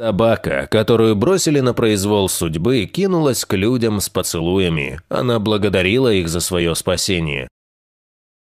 Собака, которую бросили на произвол судьбы, кинулась к людям с поцелуями. Она благодарила их за свое спасение.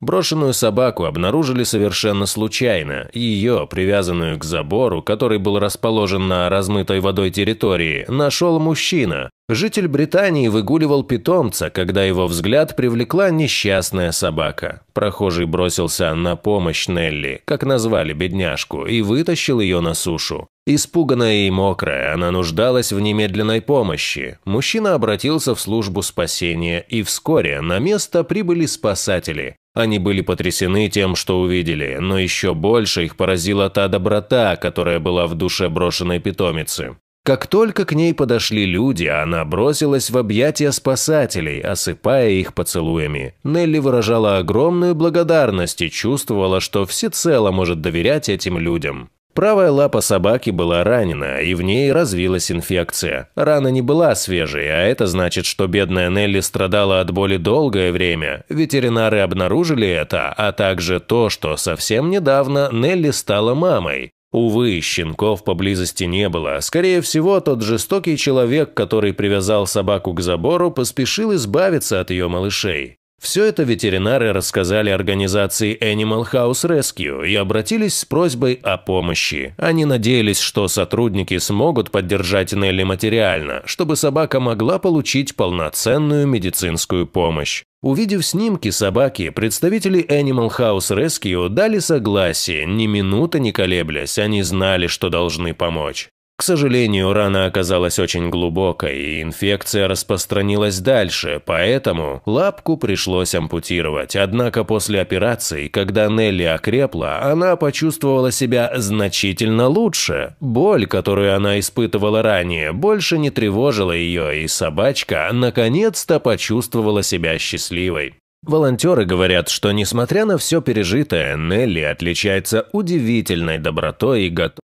Брошенную собаку обнаружили совершенно случайно. Ее, привязанную к забору, который был расположен на размытой водой территории, нашел мужчина, Житель Британии выгуливал питомца, когда его взгляд привлекла несчастная собака. Прохожий бросился на помощь Нелли, как назвали бедняжку, и вытащил ее на сушу. Испуганная и мокрая, она нуждалась в немедленной помощи. Мужчина обратился в службу спасения, и вскоре на место прибыли спасатели. Они были потрясены тем, что увидели, но еще больше их поразила та доброта, которая была в душе брошенной питомицы. Как только к ней подошли люди, она бросилась в объятия спасателей, осыпая их поцелуями. Нелли выражала огромную благодарность и чувствовала, что всецело может доверять этим людям. Правая лапа собаки была ранена, и в ней развилась инфекция. Рана не была свежей, а это значит, что бедная Нелли страдала от боли долгое время. Ветеринары обнаружили это, а также то, что совсем недавно Нелли стала мамой. Увы, щенков поблизости не было. Скорее всего, тот жестокий человек, который привязал собаку к забору, поспешил избавиться от ее малышей. Все это ветеринары рассказали организации Animal House Rescue и обратились с просьбой о помощи. Они надеялись, что сотрудники смогут поддержать Нелли материально, чтобы собака могла получить полноценную медицинскую помощь. Увидев снимки собаки, представители Animal House Rescue дали согласие, ни минуты не колеблясь, они знали, что должны помочь. К сожалению, рана оказалась очень глубокой, и инфекция распространилась дальше, поэтому лапку пришлось ампутировать. Однако после операции, когда Нелли окрепла, она почувствовала себя значительно лучше. Боль, которую она испытывала ранее, больше не тревожила ее, и собачка наконец-то почувствовала себя счастливой. Волонтеры говорят, что несмотря на все пережитое, Нелли отличается удивительной добротой и готовностью.